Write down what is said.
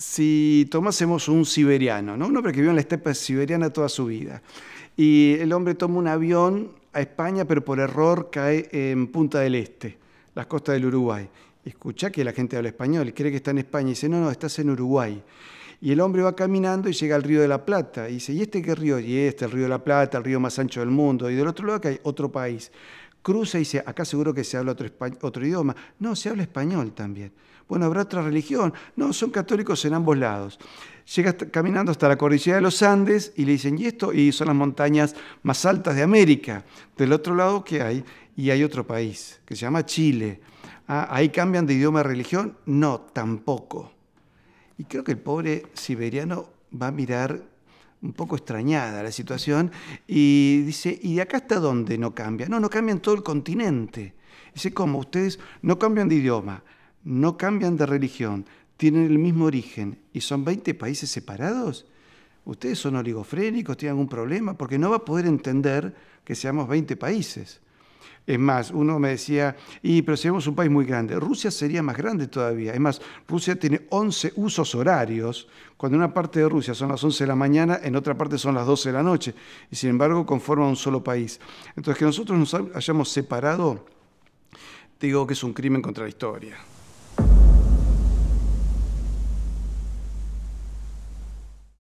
si tomásemos un siberiano, ¿no? un hombre que vivió en la estepa siberiana toda su vida, y el hombre toma un avión a España, pero por error cae en Punta del Este, las costas del Uruguay. Escucha que la gente habla español, cree que está en España y dice, no, no, estás en Uruguay. Y el hombre va caminando y llega al río de la Plata. Y dice, ¿y este qué río? Y este, el río de la Plata, el río más ancho del mundo. Y del otro lado que hay otro país cruza y dice, acá seguro que se habla otro, idioma. No, se habla español también. Bueno, habrá otra religión. No, son católicos en ambos lados. Llega caminando hasta la cordillera de los Andes y le dicen, ¿y esto? Y son las montañas más altas de América. Del otro lado, ¿qué hay? Y hay otro país que se llama Chile. Ah, ¿Ahí cambian de idioma a religión? No, tampoco. Y creo que el pobre siberiano va a mirar un poco extrañada la situación, y dice, ¿y de acá hasta dónde no cambia? No, no cambian todo el continente. Dice, como Ustedes no cambian de idioma, no cambian de religión, tienen el mismo origen y son 20 países separados. Ustedes son oligofrénicos, tienen algún problema, porque no va a poder entender que seamos 20 países. Es más, uno me decía, y pero vemos un país muy grande. Rusia sería más grande todavía. Es más, Rusia tiene 11 usos horarios, cuando en una parte de Rusia son las 11 de la mañana, en otra parte son las 12 de la noche, y sin embargo conforma un solo país. Entonces, que nosotros nos hayamos separado, digo que es un crimen contra la historia.